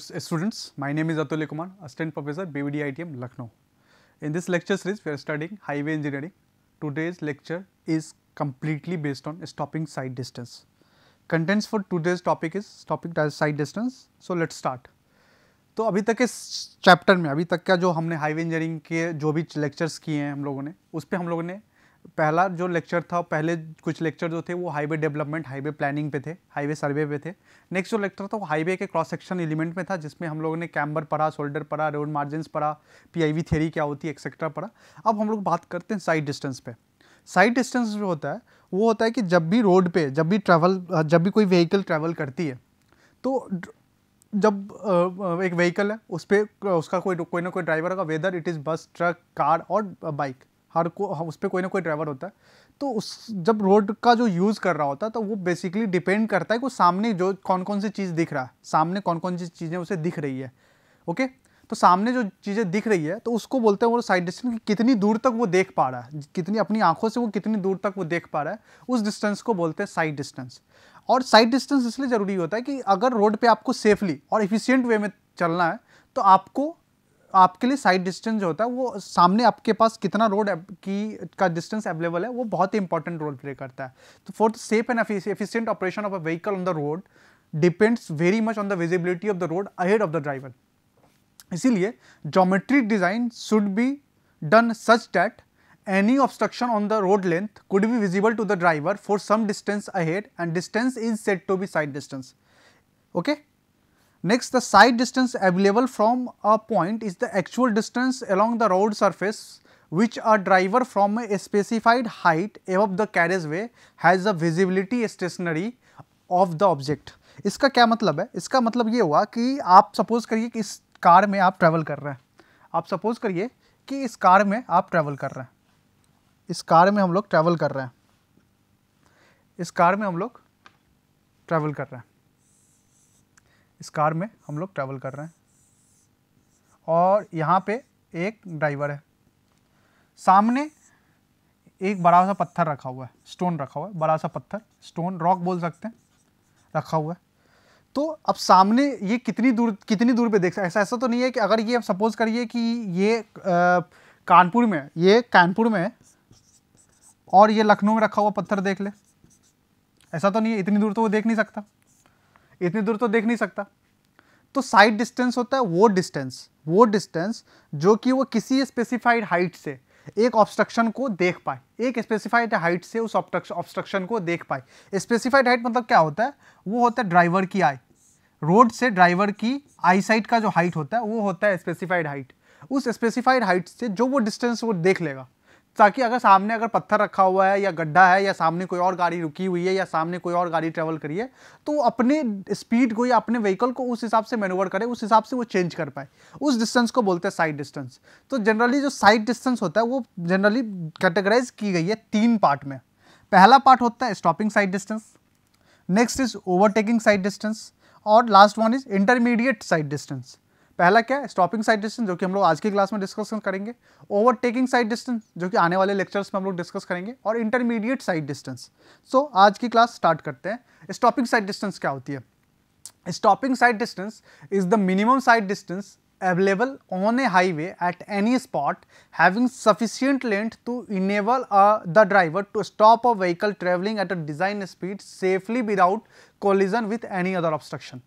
students, my name is Atul Kumar, Assistant Professor, BVD ITM, Lucknow. In this lecture series, we are studying highway engineering. Today's lecture is completely based on stopping side distance. Contents for today's topic is stopping side distance. So, let's start. तो अभी तक के chapter में अभी तक का जो हमने हाईवे इंजीनियरिंग के जो भी लेक्चर्स किए हैं हम लोगों ने उस पर हम लोगों ने पहला जो लेक्चर था पहले कुछ लेक्चर जो थे वो हाईवे डेवलपमेंट हाईवे प्लानिंग पे थे हाईवे सर्वे पे थे नेक्स्ट जो लेक्चर था वो हाईवे के क्रॉस सेक्शन एलिमेंट में था जिसमें हम लोगों ने कैम्बर पढ़ा शोल्डर पढ़ा रोड मार्जिन पढ़ा पीआईवी थ्योरी क्या होती है एक्सेट्रा पढ़ा अब हम लोग बात करते हैं साइड डिस्टेंस पे साइड डिस्टेंस जो होता है वो होता है कि जब भी रोड पे जब भी ट्रैवल जब भी कोई व्हीकल ट्रैवल करती है तो जब एक व्हीकल है उस पर उसका कोई कोई ना कोई ड्राइवर होगा whether it is bus truck car और बाइक हर को हाँ, उस पर कोई ना कोई ड्राइवर होता है तो उस जब रोड का जो यूज़ कर रहा होता है तो वो बेसिकली डिपेंड करता है कि सामने जो कौन कौन सी चीज़ दिख रहा है सामने कौन कौन सी चीज़ें उसे दिख रही है ओके तो सामने जो चीज़ें दिख रही है तो उसको बोलते हैं वो साइड डिस्टेंस कितनी दूर तक वो देख पा रहा है कितनी अपनी आंखों से वो कितनी दूर तक वो देख पा रहा है उस डिस्टेंस को बोलते हैं साइड डिस्टेंस और साइड डिस्टेंस इसलिए ज़रूरी होता है कि अगर रोड पे आपको सेफली और इफ़िशियंट वे में चलना है तो आपको आपके लिए साइड डिस्टेंस जो होता है वो सामने आपके पास कितना रोड की का डिस्टेंस अवेलेबल है वो बहुत ही इंपॉर्टेंट रोल प्ले करता है तो for the safe and efficient operation of a vehicle on the road depends very much on the visibility of the road ahead of the driver इसीलिए geometric design should be done such that obstruction on the road length could be visible to the driver for some distance ahead and distance is set to be sight distance okay okay Next, the side distance available from a point is the actual distance along the road surface which a driver from a specified height above the carriageway has a visibility stationary of the object. इसका क्या मतलब है इसका मतलब ये हुआ कि आप सपोज करिए कि इस कार में आप ट्रैवल कर रहे हैं आप सपोज करिए कि इस कार में आप ट्रैवल कर रहे हैं इस कार में हम लोग ट्रैवल कर रहे हैं इस कार में हम लोग ट्रैवल कर रहे हैं इस कार में हम लोग ट्रैवल कर रहे हैं और यहाँ पे एक ड्राइवर है सामने एक बड़ा सा पत्थर रखा हुआ है स्टोन रखा हुआ है बड़ा सा पत्थर स्टोन रॉक बोल सकते हैं रखा हुआ है तो अब सामने ये कितनी दूर कितनी दूर पे देख सकते ऐसा ऐसा तो नहीं है कि अगर ये सपोज करिए कि ये कानपुर में ये कानपुर में है और ये लखनऊ में रखा हुआ पत्थर देख ले ऐसा तो नहीं है इतनी दूर तो वो देख नहीं सकता इतनी दूर तो देख नहीं सकता तो साइड डिस्टेंस होता है वो डिस्टेंस वो डिस्टेंस जो कि वो किसी स्पेसिफाइड हाइट से एक ऑब्स्ट्रक्शन को देख पाए एक स्पेसिफाइड हाइट से उस ऑब्स्ट्रक्शन को देख पाए स्पेसिफाइड हाइट मतलब क्या होता है वो होता है ड्राइवर की आई रोड से ड्राइवर की आई साइट का जो हाइट होता है वो होता है स्पेसिफाइड हाइट उस स्पेसिफाइड हाइट से जो वो डिस्टेंस वो देख लेगा ताकि अगर सामने अगर पत्थर रखा हुआ है या गड्ढा है या सामने कोई और गाड़ी रुकी हुई है या सामने कोई और गाड़ी ट्रेवल करी है तो वो अपने स्पीड को या अपने व्हीकल को उस हिसाब से मैनूवर करे उस हिसाब से वो चेंज कर पाए उस डिस्टेंस को बोलते हैं साइड डिस्टेंस तो जनरली जो साइड डिस्टेंस होता है वो जनरली कैटेगराइज की गई है तीन पार्ट में पहला पार्ट होता है stopping sight distance next is overtaking sight distance और last one is intermediate sight distance पहला क्या है स्टॉपिंग साइड डिस्टेंस जो कि हम लोग आज की क्लास में डिस्कस करेंगे ओवरटेकिंग साइड डिस्टेंस जो कि आने वाले लेक्चर्स में हम लोग डिस्कस करेंगे और इंटरमीडिएट साइड डिस्टेंस सो आज की क्लास स्टार्ट करते हैं स्टॉपिंग साइड डिस्टेंस क्या होती है stopping sight distance is the minimum sight distance available on a highway at any spot having sufficient length to enable the driver to stop a vehicle travelling at a design speed safely without collision with any other obstruction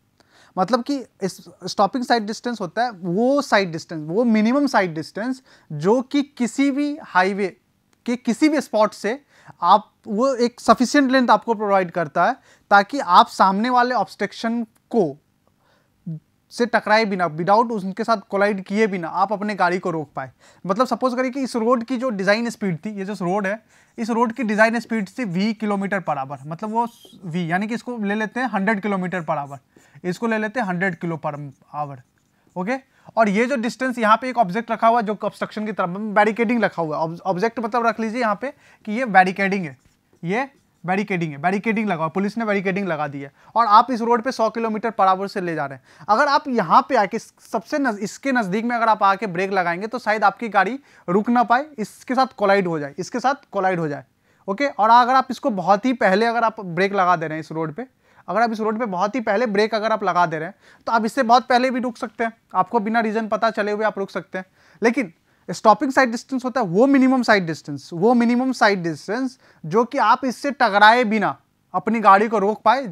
मतलब कि stopping sight distance होता है वो sight distance वो minimum sight distance जो कि किसी भी हाईवे के किसी भी स्पॉट से आप वो एक सफिशियंट लेंथ आपको प्रोवाइड करता है ताकि आप सामने वाले ऑब्स्ट्रक्शन को से टकराए बिना विदाउट उनके साथ कोलाइड किए बिना आप अपने गाड़ी को रोक पाए मतलब सपोज करिए कि इस रोड की जो डिज़ाइन स्पीड थी ये जो रोड है इस रोड की डिज़ाइन स्पीड थी वी किलोमीटर पर आवर मतलब वो वी यानी कि इसको ले लेते हैं हंड्रेड किलोमीटर पर आवर इसको ले लेते हैं hundred kilo per hour okay और ये जो डिस्टेंस यहाँ पे एक ऑब्जेक्ट रखा हुआ है जो कंस्ट्रक्शन की तरफ बैरिकेडिंग रखा हुआ है ऑब्जेक्ट मतलब रख लीजिए यहाँ पे कि ये बैरिकेडिंग है ये बैरिकेडिंग है बैरिकेडिंग लगाओ पुलिस ने बैरिकेडिंग लगा दी है और आप इस रोड पे 100 किलोमीटर पर आवर से ले जा रहे हैं अगर आप यहाँ पे आके सबसे नज, इसके नज़दीक में अगर आप आके ब्रेक लगाएंगे तो शायद आपकी गाड़ी रुक ना पाए इसके साथ कोलाइड हो जाए इसके साथ कोलाइड हो जाए ओके और अगर आप इसको बहुत ही पहले अगर आप ब्रेक लगा दे रहे हैं इस रोड पर अगर आप इस रोड पर बहुत ही पहले ब्रेक अगर आप लगा दे रहे हैं तो आप इससे बहुत पहले भी रुक सकते हैं आपको बिना रीज़न पता चले हुए आप रुक सकते हैं लेकिन स्टॉपिंग साइड डिस्टेंस होता है वो मिनिमम साइड डिस्टेंस वो मिनिमम साइड डिस्टेंस जो कि आप इससे टकराए बिना अपनी गाड़ी को रोक पाए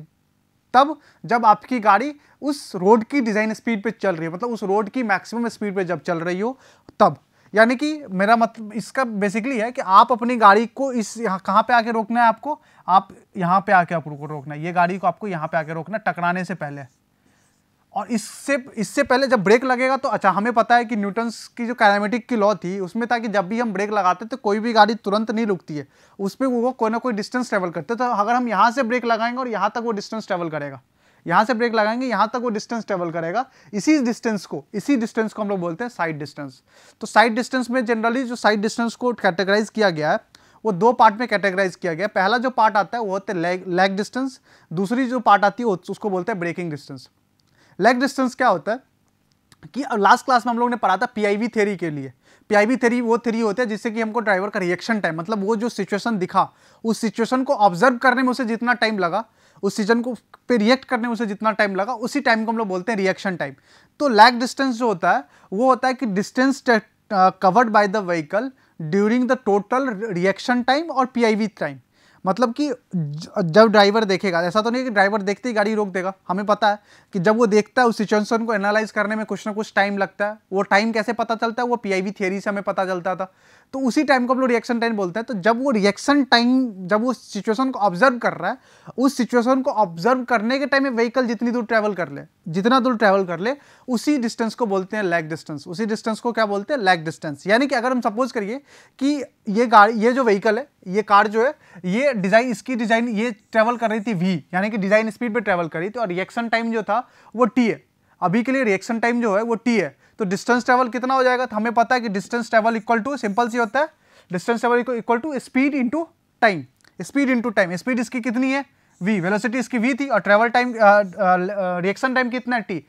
तब जब आपकी गाड़ी उस रोड की डिज़ाइन स्पीड पे चल रही है मतलब उस रोड की मैक्सिमम स्पीड पे जब चल रही हो तब यानी कि मेरा मतलब इसका बेसिकली है कि आप अपनी गाड़ी को इस यहाँ कहाँ पर आके रोकना है आपको आप यहाँ पर आके आपको रोकना है ये गाड़ी को आपको यहाँ पर आके रोकना है टकराने से पहले और इससे इससे पहले जब ब्रेक लगेगा तो अच्छा हमें पता है कि न्यूटन्स की जो कैनामेटिक की लॉ थी उसमें था कि जब भी हम ब्रेक लगाते तो कोई भी गाड़ी तुरंत नहीं रुकती है उस पर वो कोई ना कोई डिस्टेंस ट्रेवल करते तो अगर हम यहाँ से ब्रेक लगाएंगे और यहाँ तक वो डिस्टेंस ट्रेवल करेगा यहाँ से ब्रेक लगाएंगे यहाँ तक वो डिस्टेंस ट्रेवल करेगा इसी डिस्टेंस को इसी डिस्टेंस को हम लोग बोलते हैं साइड डिस्टेंस तो साइड डिस्टेंस में जनरली जो साइड डिस्टेंस को कैटेगराइज किया गया है वो दो पार्ट में कैटेगराइज किया गया पहला जो पार्ट आता है वो होता है लेग लेग डिस्टेंस दूसरी जो पार्ट आती है उसको बोलते हैं ब्रेकिंग डिस्टेंस लेग डिस्टेंस क्या होता है कि लास्ट क्लास में हम लोग ने पढ़ा था पीआईवी थ्योरी के लिए पीआईवी थ्योरी वो थ्योरी होती है जिससे कि हमको ड्राइवर का रिएक्शन टाइम मतलब वो जो सिचुएशन दिखा उस सिचुएशन को ऑब्जर्व करने में उसे जितना टाइम लगा उस सीजन को पे रिएक्ट करने में उसे जितना टाइम लगा उसी टाइम को हम लोग बोलते हैं रिएक्शन टाइम तो लैग डिस्टेंस जो होता है वो होता है कि distance covered by the vehicle during the total reaction time और पीआईवी टाइम मतलब कि जब ड्राइवर देखेगा ऐसा तो नहीं कि ड्राइवर देखते ही गाड़ी रोक देगा हमें पता है कि जब वो देखता है उस सिचुएशन को एनालाइज करने में कुछ ना कुछ टाइम लगता है वो टाइम कैसे पता चलता है वो पी आई थियरी से हमें पता चलता था तो उसी टाइम को हम लोग रिएक्शन टाइम बोलते हैं तो जब वो रिएक्शन टाइम जब वो सिचुएशन को ऑब्जर्व कर रहा है उस सिचुएशन को ऑब्जर्व करने के टाइम में व्हीकल जितनी दूर ट्रैवल कर ले जितना दूर ट्रैवल कर ले उसी डिस्टेंस को बोलते हैं लैग डिस्टेंस उसी डिस्टेंस को क्या बोलते हैं लैग डिस्टेंस यानी कि अगर हम सपोज करिए कि ये गाड़ी ये जो व्हीकल है ये कार जो है ये डिज़ाइन इसकी डिज़ाइन ये ट्रैवल कर रही थी वी यानी कि डिज़ाइन स्पीड पर ट्रैवल कर रही थी और रिएक्शन टाइम जो था वो टी है अभी के लिए रिएक्शन टाइम जो है वो टी है तो डिस्टेंस ट्रेवल कितना हो जाएगा तो हमें पता है कि distance travel equal to simple सी होता है distance travel equal to speed into time speed into time speed इसकी कितनी है वी वेलोसिटी इसकी वी थी और ट्रेवल टाइम रिएक्शन टाइम कितना है टी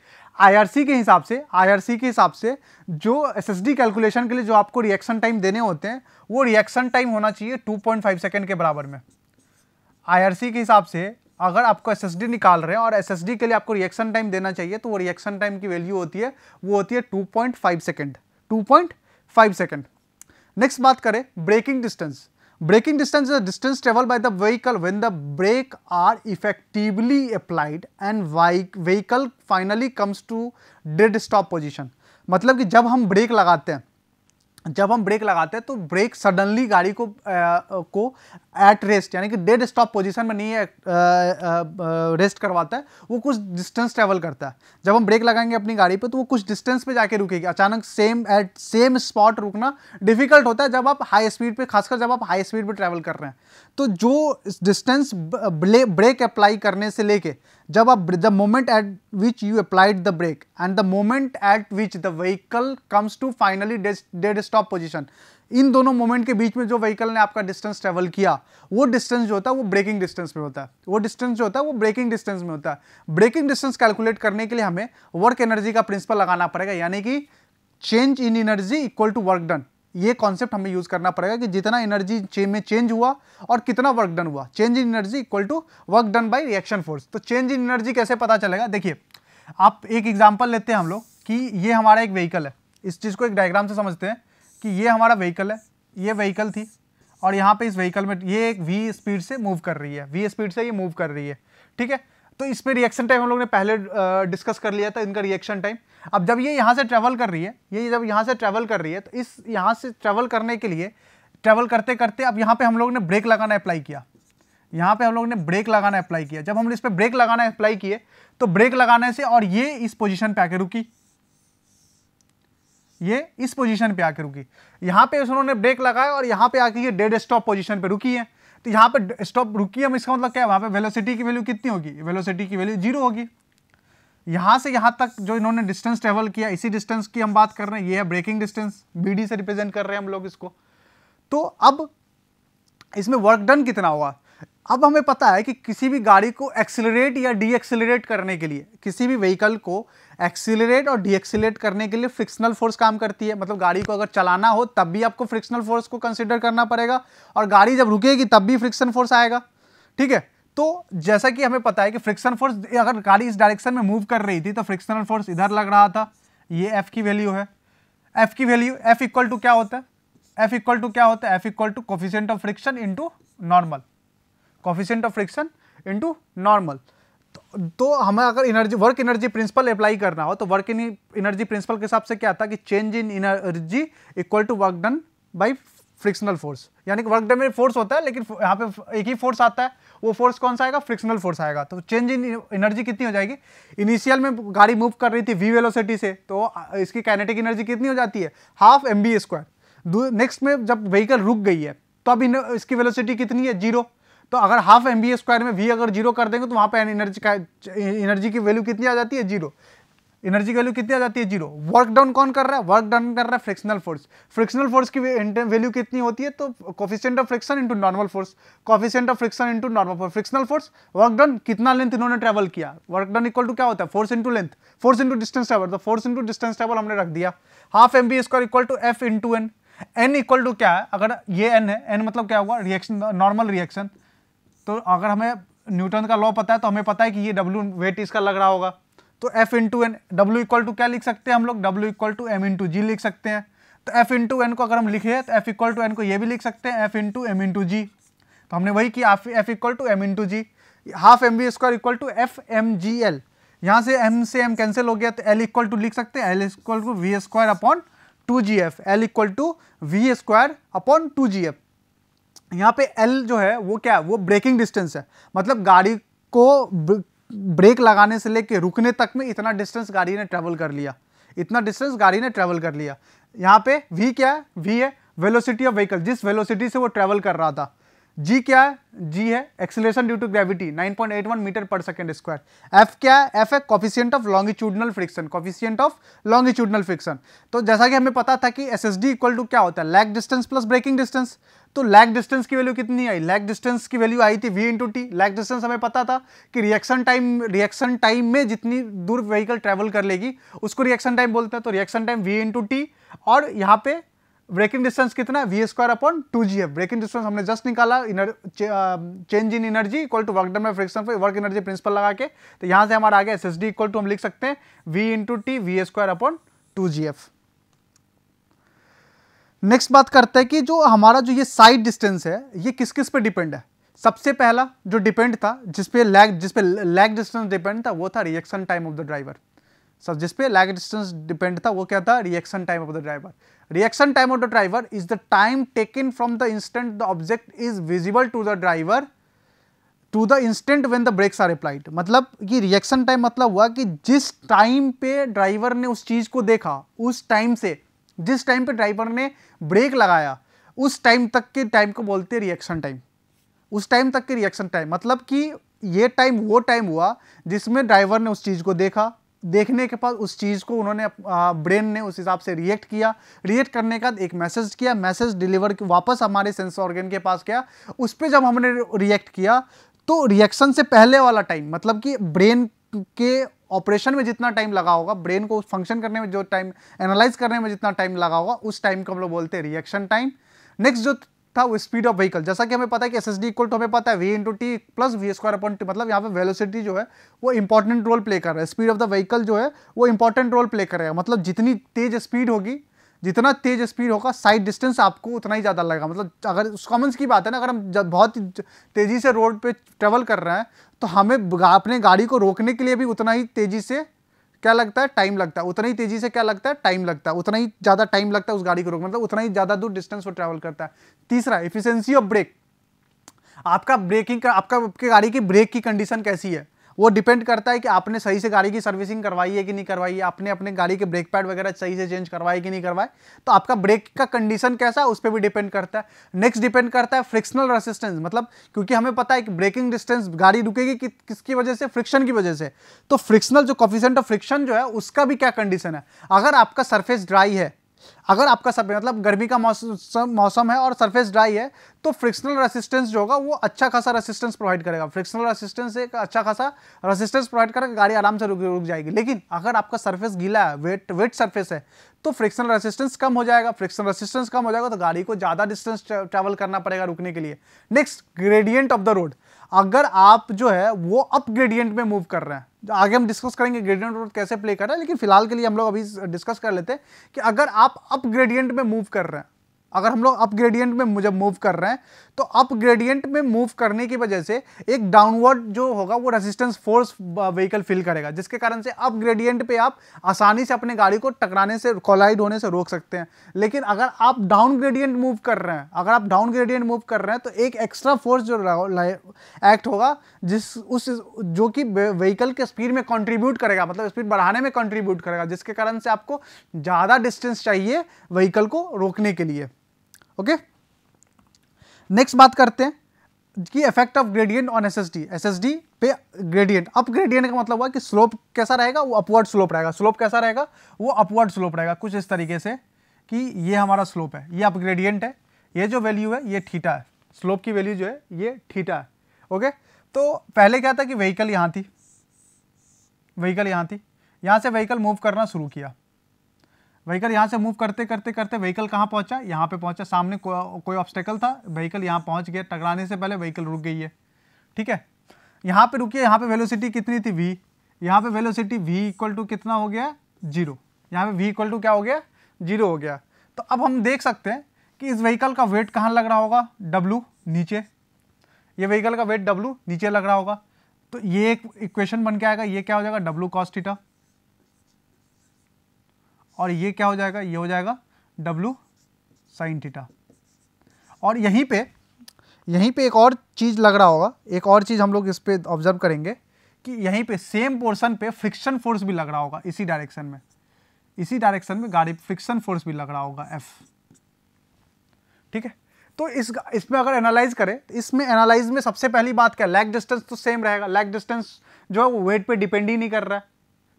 आई के हिसाब से आई के हिसाब से जो एस एस डी कैलकुलेशन के लिए जो आपको रिएक्शन टाइम देने होते हैं वो रिएक्शन टाइम होना चाहिए 2.5 सेकंड के बराबर में आई के हिसाब से अगर आपको एस निकाल रहे हैं और एस के लिए आपको रिएक्शन टाइम देना चाहिए तो वो रिएक्शन टाइम की वैल्यू होती है वो होती है 2.5 पॉइंट फाइव सेकेंड नेक्स्ट बात करें braking distance braking distance is distance travel by the vehicle when the brake are effectively applied and vehicle finally comes to dead stop position मतलब कि जब हम ब्रेक लगाते हैं जब हम ब्रेक लगाते हैं तो ब्रेक सडनली गाड़ी को आ, को एट रेस्ट यानी कि डेड स्टॉप पोजीशन में नहीं आ, आ, आ, रेस्ट करवाता है वो कुछ डिस्टेंस ट्रैवल करता है जब हम ब्रेक लगाएंगे अपनी गाड़ी पे तो वो कुछ डिस्टेंस पे जाके रुकेगी अचानक सेम एट सेम स्पॉट रुकना डिफिकल्ट होता है जब आप हाई स्पीड पर खासकर जब आप हाई स्पीड पर ट्रैवल कर रहे हैं तो जो डिस्टेंस ब्रेक अप्लाई करने से लेके जब आप the moment at which you applied the brake and the moment at which the vehicle comes to finally dead stop position in दोनों मोमेंट के बीच में जो व्हीकल ने आपका डिस्टेंस ट्रेवल किया वो डिस्टेंस जो होता है वो ब्रेकिंग डिस्टेंस में होता है वो डिस्टेंस जो होता है वो ब्रेकिंग डिस्टेंस में होता है ब्रेकिंग डिस्टेंस कैलकुलेट करने के लिए हमें वर्क एनर्जी का प्रिंसिपल लगाना पड़ेगा यानी कि change in energy equal to work done ये कॉन्सेप्ट हमें यूज़ करना पड़ेगा कि जितना एनर्जी चेन में चेंज हुआ और कितना वर्क डन हुआ change in energy equal to work done by reaction force तो चेंज इन एनर्जी कैसे पता चलेगा देखिए आप एक एग्जाम्पल लेते हैं हम लोग कि ये हमारा एक व्हीकल है इस चीज़ को एक डायग्राम से समझते हैं कि ये हमारा व्हीकल है ये व्हीकल थी और यहाँ पर इस व्हीकल में ये एक वी स्पीड से मूव कर रही है वी स्पीड से ये मूव कर रही है ठीक है तो इस पर रिएक्शन टाइम हम लोग ने पहले डिस्कस कर लिया था इनका रिएक्शन टाइम अब जब ये यहाँ से ट्रैवल कर रही है ये जब यहाँ से ट्रैवल कर रही है तो इस यहाँ से ट्रैवल करने के लिए ट्रैवल करते करते अब यहाँ पे हम लोग ने ब्रेक लगाना अप्लाई किया यहाँ पे हम लोग ने ब्रेक लगाना अप्लाई किया जब हमने इस पर ब्रेक लगाना अप्लाई किए तो ब्रेक लगाने से और ये इस पोजिशन पर आके रुकी ये इस पोजीशन पे आके रुकी यहाँ पे उन्होंने ब्रेक लगाया और यहाँ पे आके ये डेड स्टॉप पोजीशन पे रुकी है तो यहाँ पर स्टॉप रुकी हम इसका मतलब क्या है वहाँ पर वेलोसिटी की वैल्यू कितनी होगी वेलोसिटी की वैल्यू जीरो होगी यहाँ से यहाँ तक जो इन्होंने डिस्टेंस ट्रेवल किया इसी डिस्टेंस की हम बात कर रहे हैं ये है ब्रेकिंग डिस्टेंस बी से रिप्रेजेंट कर रहे हैं हम लोग इसको तो अब इसमें वर्क डन कितना हुआ अब हमें पता है कि किसी भी गाड़ी को एक्सेलरेट या डी एक्सेलरेट करने के लिए किसी भी व्हीकल को एक्सीलरेट और डीएक्सीट करने के लिए फ्रिक्शनल फोर्स काम करती है मतलब गाड़ी को अगर चलाना हो तब भी आपको फ्रिक्शनल फोर्स को कंसिडर करना पड़ेगा और गाड़ी जब रुकेगी तब भी फ्रिक्शन फोर्स आएगा ठीक है तो जैसा कि हमें पता है कि फ्रिक्शन फोर्स अगर गाड़ी इस डायरेक्शन में मूव कर रही थी तो फ्रिक्शनल फोर्स इधर लग रहा था ये एफ की वैल्यू है एफ की वैल्यू एफ इक्वल टू क्या होता है एफ इक्वल टू क्या होता है F equal to coefficient of friction into normal coefficient of friction into normal तो हमें अगर energy work energy principle apply करना हो तो वर्क इन एनर्जी प्रिंसिपल के हिसाब से क्या था कि change in energy equal to work done by frictional force यानी कि वर्क डन में फोर्स होता है लेकिन यहाँ पे एक ही फोर्स आता है वो फोर्स कौन सा आएगा फ्रिक्शनल फोर्स आएगा तो चेंज इन एनर्जी कितनी हो जाएगी इनिशियल में गाड़ी मूव कर रही थी वी वेलोसिटी से तो इसकी कैनेटिक एनर्जी कितनी हो जाती है half M B square next में जब व्हीकल रुक गई है तो अब इसकी वेलोसिटी कितनी है जीरो तो अगर हाफ एम बी स्क्वायर में वी अगर जीरो कर देंगे तो वहाँ पर एनर्जी का एनर्जी की वैल्यू कितनी आ जाती है जीरो एनर्जी वैल्यू कितनी आ जाती है जीरो वर्क डाउन कौन कर रहा है वर्क डाउन कर रहा है फ्रिक्शनल फोर्स फ्रिक्शनल फोर्स की वैल्यू कितनी होती है तो coefficient of friction into normal force coefficient of friction into normal force frictional force work down कितना लेंथ इन्होंने ट्रेवल किया वर्क डाउन इक्वल टू क्या होता है force into length force into distance travel तो फोर्स इंटू डिस्टेंस ट्रेवल हमने रख दिया half M B square equal to F into N N equal to क्या है अगर ये एन है एन मतलब क्या हुआ रिएक्शन नॉर्मल रिएक्शन तो अगर हमें न्यूटन का लॉ पता है तो हमें पता है कि ये डब्ल्यू वेट इसका लग रहा होगा तो F to N W equal to क्या लिख सकते हैं हम लोग W equal to M into G लिख सकते हैं तो एफ टू एन को अगर हम लिखे तो एफ इक्वल टू एन को ये भी लिख सकते हैं F to M into G तो हमने वही किया F equal to M into G half M B square equal to F M G L यहाँ से एम से एम कैंसिल हो गया तो एल इक्वल टू लिख सकते हैं L equal to V square upon two G F L equal to V square upon two G F यहाँ पे एल जो है वो क्या है वो ब्रेकिंग डिस्टेंस है मतलब गाड़ी को ब्रेक लगाने से लेके रुकने तक में इतना डिस्टेंस गाड़ी ने ट्रेवल कर लिया इतना डिस्टेंस गाड़ी ने ट्रेवल कर लिया यहाँ पे वी क्या है वी है वेलोसिटी ऑफ व्हीकल जिस वेलोसिटी से वो ट्रेवल कर रहा था जी क्या है जी है acceleration due to gravity 9.81 metre पर सेकंड स्क्वायर एफ क्या है एफ है coefficient of longitudinal friction coefficient of longitudinal friction तो जैसा कि हमें पता था कि S S D equal to क्या होता है lag distance plus braking distance तो लैग डिस्टेंस की वैल्यू कितनी आई लैग डिस्टेंस की वैल्यू आई थी V into T lag distance हमें पता था कि रिएक्शन टाइम रिएक्शन टाइम में जितनी दूर व्हीकल ट्रेवल कर लेगी उसको रिएक्शन टाइम बोलते हैं तो reaction time V into T और यहाँ पे ब्रेकिंग डिस्टेंस कितना V square upon two G F braking distance हमने जस्ट निकाला change in energy equal to work done by friction work energy principle लगा के तो यहां से हमारा आ गया S S D equal to हम लिख सकते हैं V into T V square upon two G F next बात करते हैं कि जो हमारा जो ये साइड डिस्टेंस है ये किस किस पे डिपेंड है सबसे पहला जो डिपेंड था जिसपे लैग जिसपे लैग डिस्टेंस डिपेंड था वो था reaction time of the driver sir जिस पे लैग डिस्टेंस डिपेंड था वो क्या था reaction time of the driver reaction time of the driver is the time taken from the instant the object is visible to the driver to the instant when the brakes are applied मतलब कि reaction time मतलब हुआ कि जिस time पे driver ने उस चीज़ को देखा उस टाइम से जिस टाइम पे ड्राइवर ने ब्रेक लगाया उस टाइम तक के टाइम को बोलते हैं रिएक्शन टाइम उस टाइम तक के रिएक्शन टाइम मतलब कि ये टाइम वो टाइम हुआ जिसमें ड्राइवर ने उस चीज़ को देखा देखने के बाद उस चीज़ को उन्होंने ब्रेन ने उस हिसाब से रिएक्ट किया रिएक्ट करने के बाद एक मैसेज किया मैसेज डिलीवर वापस हमारे सेंस ऑर्गेन के पास गया उस पर जब हमने रिएक्ट किया तो रिएक्शन से पहले वाला टाइम मतलब कि ब्रेन के ऑपरेशन में जितना टाइम लगा होगा ब्रेन को फंक्शन करने में जो टाइम एनालाइज करने में जितना टाइम लगा होगा उस टाइम को हम लोग बोलते हैं रिएक्शन टाइम नेक्स्ट जो था वो स्पीड ऑफ व्हीकल जैसा कि हमें पता है कि S S D equal to हमें पता है V into T plus V square upon T मतलब यहाँ पे वेलोसिटी जो है वो इंपॉर्टेंट रोल प्ले कर रहा है स्पीड ऑफ द व्हीकल जो है वो इंपॉर्टेंट रोल प्ले कर रहा है मतलब जितनी तेज स्पीड होगी जितना तेज स्पीड होगा साइड डिस्टेंस आपको उतना ही ज़्यादा लगेगा मतलब अगर उस कॉमन्स की बात है ना अगर हम बहुत तेज़ी से रोड पे ट्रेवल कर रहे हैं तो हमें अपने गाड़ी को रोकने के लिए भी उतना ही तेज़ी से क्या लगता है टाइम लगता है उतना ही तेजी से क्या लगता है टाइम लगता है उतना ही ज़्यादा टाइम लगता है उस गाड़ी को रोकने मतलब उतना ही ज़्यादा दूर डिस्टेंस वो ट्रैवल करता है तीसरा एफिशिएंसी ऑफ ब्रेक आपका ब्रेकिंग का आपका आपकी गाड़ी की ब्रेक की कंडीशन कैसी है वो डिपेंड करता है कि आपने सही से गाड़ी की सर्विसिंग करवाई है कि नहीं करवाई है आपने अपने गाड़ी के ब्रेक पैड वगैरह सही से चेंज करवाए कि नहीं करवाए तो आपका ब्रेक का कंडीशन कैसा है उस पर भी डिपेंड करता है नेक्स्ट डिपेंड करता है फ्रिक्शनल रेसिस्टेंस मतलब क्योंकि हमें पता है कि ब्रेकिंग डिस्टेंस गाड़ी रुकेगी कि, किसकी वजह से फ्रिक्शन की वजह से तो फ्रिक्शनल जो कॉफिशेंट ऑफ फ्रिक्शन जो है उसका भी क्या कंडीशन है अगर आपका सर्फेस ड्राई है अगर आपका सब मतलब गर्मी का मौसम मौसम है और सरफेस ड्राई है तो फ्रिक्शनल रेसिस्टेंस जो होगा वो अच्छा खासा रेसिस्टेंस प्रोवाइड करेगा फ्रिक्शनल रेसिस्टेंस एक अच्छा खासा रेसिस्टेंस प्रोवाइड करेगा गाड़ी आराम से रुक रुक जाएगी लेकिन अगर आपका सरफेस गीला है वेट वेट सरफेस है तो फ्रिक्शनल रेसिस्टेंस कम हो जाएगा फ्रिक्शनल रेसिस्टेंस कम हो जाएगा तो गाड़ी को ज़्यादा डिस्टेंस ट्रैवल करना पड़ेगा रुकने के लिए next gradient of the road अगर आप जो है वो अप ग्रेडियंट में मूव कर रहे हैं आगे हम डिस्कस करेंगे ग्रेडियंट रोड कैसे प्ले कर रहा है लेकिन फिलहाल के लिए हम लोग अभी डिस्कस कर लेते हैं कि अगर आप अप ग्रेडियंट में मूव कर रहे हैं अगर हम लोग अप ग्रेडियंट में जब मूव कर रहे हैं तो अप ग्रेडियंट में मूव करने की वजह से एक डाउनवर्ड जो होगा वो रेजिस्टेंस फोर्स व्हीकल फील करेगा जिसके कारण से अप ग्रेडियंट पे आप आसानी से अपने गाड़ी को टकराने से कोलाइड होने से रोक सकते हैं लेकिन अगर आप डाउन ग्रेडियंट मूव कर रहे हैं अगर आप डाउन ग्रेडियंट मूव कर रहे हैं तो एक एक्स्ट्रा फोर्स जो एक्ट होगा जिस उस जो कि व्हीकल के स्पीड में कॉन्ट्रीब्यूट करेगा मतलब स्पीड बढ़ाने में कॉन्ट्रीब्यूट करेगा जिसके कारण से आपको ज़्यादा डिस्टेंस चाहिए व्हीकल को रोकने के लिए ओके नेक्स्ट बात करते हैं कि effect of gradient on S S D S S D पे ग्रेडियंट अप ग्रेडियंट का मतलब हुआ कि स्लोप कैसा रहेगा वो अपवर्ड स्लोप रहेगा स्लोप कैसा रहेगा वो अपवर्ड स्लोप रहेगा कुछ इस तरीके से कि ये हमारा स्लोप है ये अप ग्रेडियंट है ये जो वैल्यू है ये ठीटा है स्लोप की वैल्यू जो है ये ठीटा है ओके तो पहले क्या था कि व्हीकल यहाँ थी व्हीकल यहाँ थी यहाँ से व्हीकल मूव करना शुरू किया व्हीकल यहाँ से मूव करते करते करते व्हीकल कहाँ पहुँचा यहाँ पे पहुँचा सामने को, कोई ऑब्स्टेकल था व्हीकल यहाँ पहुँच गया टकराने से पहले व्हीकल रुक गई है ठीक है यहाँ पे रुकी यहाँ पे वेलोसिटी कितनी थी वी यहाँ पे वेलोसिटी वी इक्वल टू कितना हो गया जीरो यहाँ पे वी इक्वल टू क्या हो गया जीरो हो गया तो अब हम देख सकते हैं कि इस व्हीकल का वेट कहाँ लग रहा होगा डब्लू नीचे ये व्हीकल का वेट डब्लू नीचे लग रहा होगा तो ये एक इक्वेशन बन के आएगा ये क्या हो जाएगा डब्लू कॉस्टिटा और ये क्या हो जाएगा ये हो जाएगा W साइन थीटा और यहीं पे यहीं पे एक और चीज़ लग रहा होगा एक और चीज़ हम लोग इस पर ऑब्जर्व करेंगे कि यहीं पे सेम पोर्शन पे फ्रिक्शन फोर्स भी लग रहा होगा इसी डायरेक्शन में इसी डायरेक्शन में गाड़ी फ्रिक्शन फोर्स भी लग रहा होगा एफ ठीक है तो इस इसमें अगर एनालाइज करें तो इसमें एनालाइज में सबसे पहली बात क्या लैग डिस्टेंस तो सेम रहेगा लैग डिस्टेंस जो है वो वेट पे डिपेंड ही नहीं कर रहा है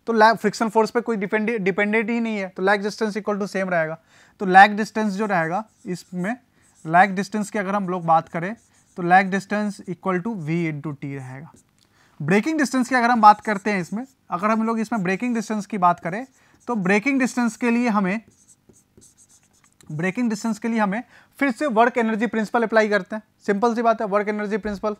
तो लैग फ्रिक्शन फोर्स पे कोई डिपेंडेंट डिपेंडेंट ही नहीं है तो lag distance equal to same रहेगा तो लैग डिस्टेंस जो रहेगा इसमें लैग डिस्टेंस की अगर हम लोग बात करें तो lag distance equal to V into T रहेगा ब्रेकिंग डिस्टेंस की अगर हम बात करते हैं इसमें अगर हम लोग इसमें ब्रेकिंग डिस्टेंस की बात करें तो ब्रेकिंग डिस्टेंस के लिए हमें ब्रेकिंग डिस्टेंस के लिए हमें फिर से वर्क एनर्जी प्रिंसिपल अप्लाई करते हैं सिंपल सी बात है work energy principle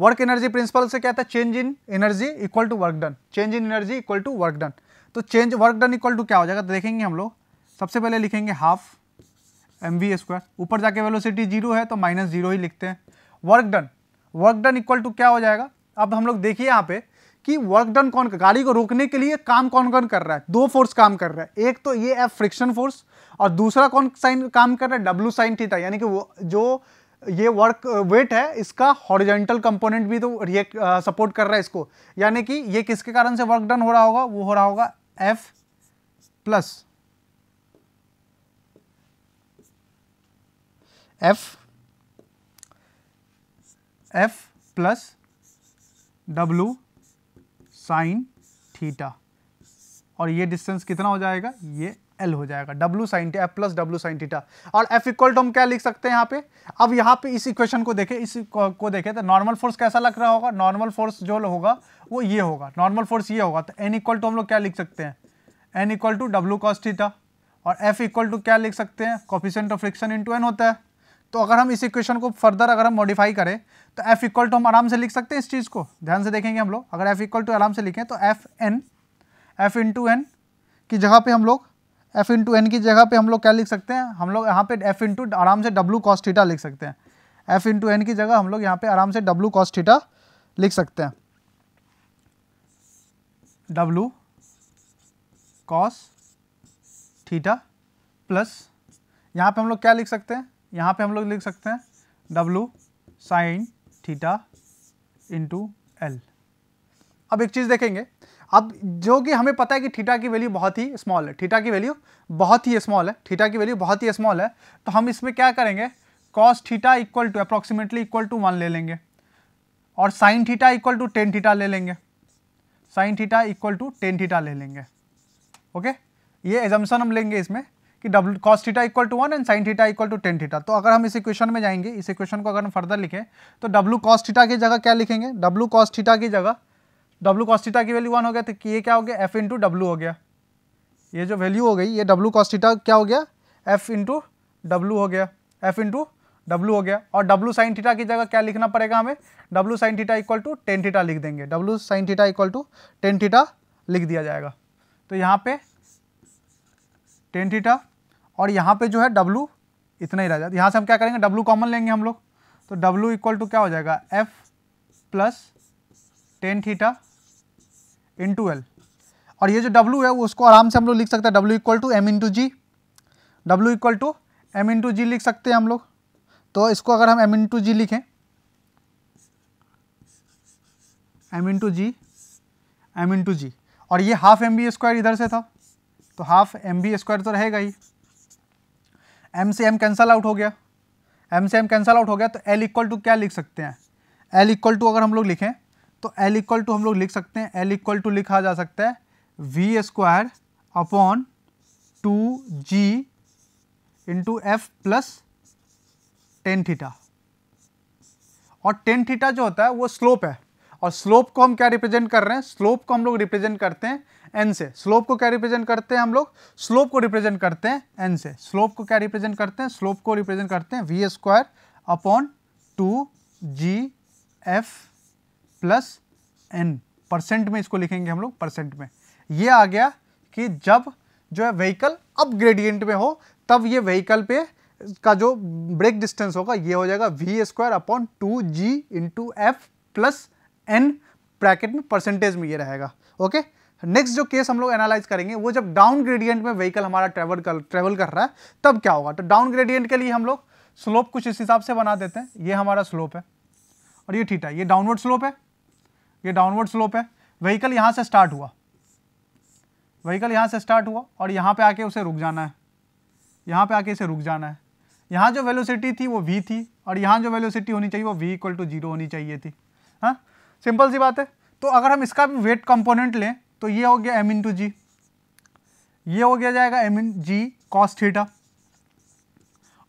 work energy principle से क्या था change in energy equal to work done change in energy equal to work done तो change work done equal to क्या हो जाएगा तो देखेंगे हम लोग सबसे पहले लिखेंगे हाफ एम वी स्क्वायर ऊपर जाके वेलोसिटी जीरो है तो माइनस जीरो ही लिखते हैं work done work done equal to क्या हो जाएगा अब हम लोग देखिए यहाँ पे कि वर्क डन कौन कर गाड़ी को रोकने के लिए काम कौन कौन कर रहा है दो फोर्स काम कर रहा है एक तो ये है फ्रिक्शन फोर्स और दूसरा कौन साइन काम कर रहा है डब्ल्यू साइन थीटा यानी कि वो जो ये वर्क वेट uh, है इसका हॉरिजेंटल कंपोनेंट भी तो रिएक्ट सपोर्ट uh, कर रहा है इसको यानी कि ये किसके कारण से वर्क डन हो रहा होगा वो हो रहा होगा F plus F F plus W sine theta और ये डिस्टेंस कितना हो जाएगा ये एल हो जाएगा W sine T F plus W sine theta और एफ इक्वल टू हम क्या लिख सकते हैं यहाँ पे अब यहाँ पे इस इक्वेशन को देखें इस को देखें तो नॉर्मल फोर्स कैसा लग रहा होगा नॉर्मल फोर्स जो होगा वो ये होगा नॉर्मल फोर्स ये होगा तो एन इक्वल टू हम लोग क्या लिख सकते हैं N equal to W cos और एफ इक्वल टू क्या लिख सकते हैं coefficient of friction into N होता है तो अगर हम इस इक्वेशन को फर्दर अगर हम मॉडिफाई करें तो एफ इक्वल टू हम आराम से लिख सकते हैं इस चीज़ को ध्यान से देखेंगे हम लोग अगर एफ इक्वल टू आराम से लिखें तो F N F into N की जगह पे हम लोग एफ इंटू एन की जगह पे हम लोग क्या लिख सकते हैं हम लोग यहाँ पे एफ इंटू आराम से डब्लू कॉस थीटा लिख सकते हैं एफ इंटू एन की जगह हम लोग यहाँ पे आराम से डब्लू कॉस थीटा लिख सकते हैं डब्लू कॉस थीटा प्लस यहाँ पे हम लोग क्या लिख सकते हैं यहाँ पे हम लोग लिख सकते हैं W sine theta into L अब एक चीज़ देखेंगे अब जो कि हमें पता है कि थीटा की वैल्यू बहुत ही स्मॉल है थीटा की वैल्यू बहुत ही स्मॉल है थीटा की वैल्यू बहुत ही स्मॉल है तो हम इसमें क्या करेंगे cos theta equal to approximately equal to one ले लेंगे और sine theta equal to tan theta ले लेंगे sine theta equal to tan theta ले लेंगे ओके ये एजम्सन हम लेंगे इसमें कि W cos theta equal to one and sine theta equal to tan theta तो अगर हम इस इक्वेशन में जाएंगे इस इक्वेशन को अगर हम फर्दर लिखें तो डब्लू कॉस थीटा की जगह क्या लिखेंगे डब्लू कॉस थीटा की जगह डब्लू कॉस्टिटा की वैल्यू वन हो गया तो ये क्या हो गया एफ इंटू डब्लू हो गया ये जो वैल्यू हो गई ये डब्लू कॉस्टिटा क्या हो गया एफ इंटू डब्लू हो गया एफ इंटू डब्लू हो गया और डब्लू साइन थीटा की जगह क्या लिखना पड़ेगा हमें W sine theta equal to tan theta लिख देंगे W sine theta equal to tan theta लिख दिया जाएगा तो यहाँ पे टेन थीटा और यहाँ पे जो है डब्लू इतना ही रह जाता यहाँ से हम क्या करेंगे डब्लू कॉमन लेंगे हम लोग तो डब्लू इक्वल टू क्या हो जाएगा F plus tan theta into L और ये जो W है उसको आराम से हम लोग लिख सकते हैं W equal to M into G W equal to M into G लिख सकते हैं हम लोग तो इसको अगर हम एम इंटू जी लिखें M into G M into G और ये हाफ एम बी स्क्वायर इधर से था तो हाफ एम बी स्क्वायर तो रहेगा ही एम से एम कैंसल आउट हो गया एम से एम कैंसल आउट हो गया तो एल इक्वल टू क्या लिख सकते हैं एल इक्वल टू अगर हम लोग लिखें तो एल इक्वल टू हम लोग लिख सकते हैं एल इक्वल टू लिखा जा सकता है V square upon two G into F plus tan theta और टेन थीटा जो होता है वो स्लोप है और स्लोप को हम क्या रिप्रेजेंट कर रहे हैं स्लोप को हम लोग रिप्रेजेंट करते हैं एन से स्लोप को क्या रिप्रेजेंट करते हैं हम लोग स्लोप को रिप्रेजेंट करते हैं एन से स्लोप को क्या रिप्रेजेंट करते हैं स्लोप को रिप्रेजेंट करते हैं V square upon two G F plus N percent में इसको लिखेंगे हम लोग परसेंट में ये आ गया कि जब जो है व्हीकल अप ग्रेडियंट में हो तब ये व्हीकल पे का जो ब्रेक डिस्टेंस होगा ये हो जाएगा V square upon two G into F plus N bracket में परसेंटेज में ये रहेगा ओके नेक्स्ट जो केस हम लोग एनालाइज करेंगे वो जब डाउन ग्रेडियंट में व्हीकल हमारा ट्रेवल कर ट्रेवल कर रहा है तब क्या होगा तो डाउन ग्रेडियंट के लिए हम लोग स्लोप कुछ इस हिसाब से बना देते हैं ये हमारा स्लोप है और ये ठीक है ये डाउनवर्ड स्लोप है ये डाउनवर्ड स्लोप है व्हीकल यहाँ से स्टार्ट हुआ व्हीकल यहाँ से स्टार्ट हुआ और यहाँ पे आके उसे रुक जाना है यहाँ पे आके इसे रुक जाना है यहाँ जो वेलोसिटी थी वो वी थी और यहाँ जो वेलोसिटी होनी चाहिए वो वी इक्वल टू जीरो होनी चाहिए थी हाँ सिंपल सी बात है तो अगर हम इसका भी वेट कंपोनेंट लें तो ये हो गया एम इन टू जी ये हो गया जाएगा M in G cos theta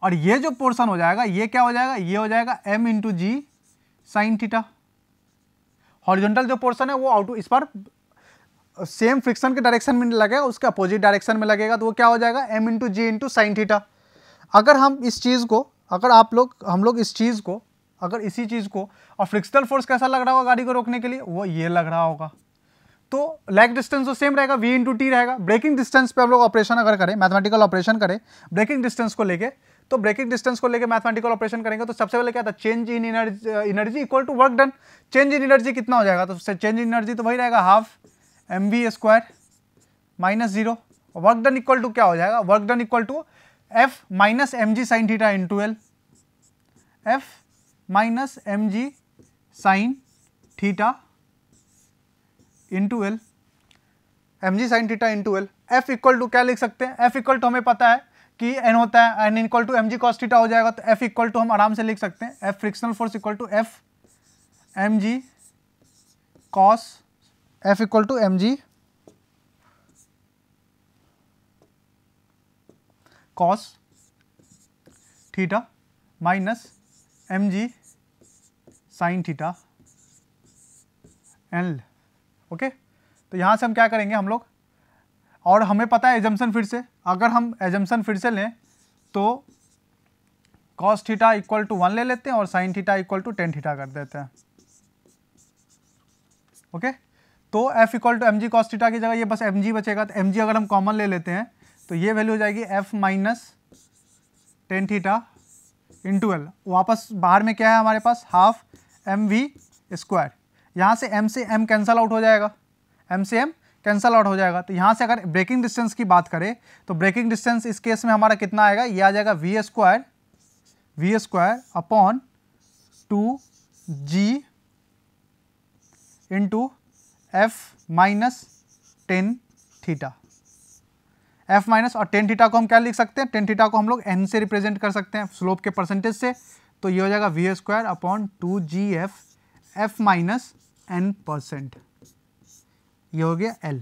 और ये जो पोर्शन हो जाएगा ये क्या हो जाएगा ये हो जाएगा M into G sine theta horizontal जो पोर्शन है वो आउट इस पर सेम फ्रिक्शन के डायरेक्शन में लगेगा उसके अपोजिट डायरेक्शन में लगेगा तो वो क्या हो जाएगा M into G into sine theta अगर हम इस चीज़ को अगर आप लोग हम लोग इस चीज़ को अगर इसी चीज़ को और फ्रिक्शनल फोर्स कैसा लग रहा होगा गाड़ी को रोकने के लिए वो ये लग रहा होगा तो लैग डिस्टेंस तो सेम रहेगा वी इंटू टी रहेगा ब्रेकिंग डिस्टेंस पे हम लोग ऑपरेशन अगर करें मैथमेटिकल ऑपरेशन करें ब्रेकिंग डिस्टेंस को लेकर तो ब्रेकिंग डिस्टेंस को लेकर मैथमेटिकल ऑपरेशन करेंगे तो सबसे पहले क्या था change in energy energy equal to work done change in energy कितना हो जाएगा तो चेंज इन एनर्जी तो वही रहेगा half M V square minus zero work done equal to क्या हो जाएगा work done equal to F minus M G sine theta into L F minus M G sine theta to L M G sine theta into L F equal to क्या लिख सकते हैं F equal to हमें पता है कि N होता है N equal to M G cos theta हो जाएगा तो एफ इक्वल टू हम आराम से लिख सकते हैं F frictional force equal to F M G cos F equal to M G cos theta minus M G sine theta L okay तो यहां से हम क्या करेंगे हम लोग और हमें पता है एजम्सन फिर से अगर हम एजम्सन फिर से लें तो cos theta equal to one ले लेते हैं और sine theta equal to tan theta कर देते हैं ओके तो F equal to M G cos theta की जगह ये बस एम जी बचेगा तो एम जी अगर हम कॉमन ले लेते हैं तो ये वैल्यू हो जाएगी F minus tan theta in L वापस बाहर में क्या है हमारे पास हाफ एम वी स्क्वायर यहाँ से एम से एम कैंसल आउट हो जाएगा एम से एम कैंसल आउट हो जाएगा तो यहाँ से अगर ब्रेकिंग डिस्टेंस की बात करें तो ब्रेकिंग डिस्टेंस इस केस में हमारा कितना आएगा ये आ जाएगा V square V square upon two G into F minus tan theta F minus और टेन थीटा को हम क्या लिख सकते हैं टेन थीटा को हम लोग एन से रिप्रेजेंट कर सकते हैं स्लोप के परसेंटेज से तो ये हो जाएगा V square upon two G F F minus N percent ये हो गया एल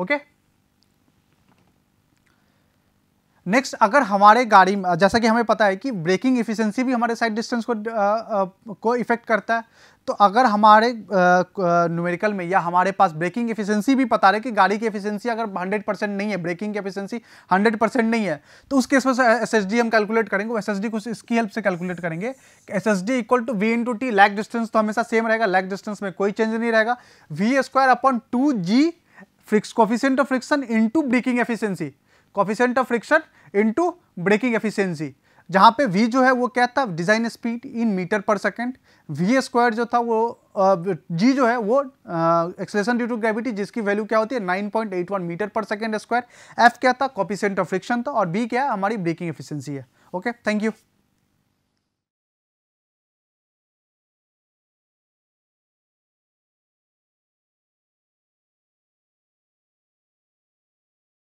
ओके okay? नेक्स्ट अगर हमारे गाड़ी में जैसा कि हमें पता है कि ब्रेकिंग इफिशेंसी भी हमारे साइड डिस्टेंस को आ, आ, को इफेक्ट करता है तो अगर हमारे न्यूमेरिकल में या हमारे पास ब्रेकिंग एफिशिएंसी भी पता रहे कि गाड़ी की एफिशिएंसी अगर 100 परसेंट नहीं है ब्रेकिंग की एफिशिएंसी 100 परसेंट नहीं है तो उस केस में एस एस डी हम कैलकुलेट करेंगे एस एस डी कुछ इसकी हेल्प से कैलकुलेट करेंगे S S D equal to V into T lag distance तो हमेशा सेम रहेगा लैक डिस्टेंस में कोई चेंज नहीं रहेगा V square upon two g फ्रिक्स coefficient of friction into braking efficiency coefficient of friction into braking efficiency जहाँ पे v जो है वो क्या था design speed in metre per second V square जो था वो g जो है वो एक्सलेशन ड्यू टू ग्रेविटी जिसकी वैल्यू क्या होती है 9.81 metre per second square f क्या था कॉपिसेंट ऑफ फ्रिक्शन था और b क्या है हमारी ब्रेकिंग एफिशिएंसी है ओके थैंक यू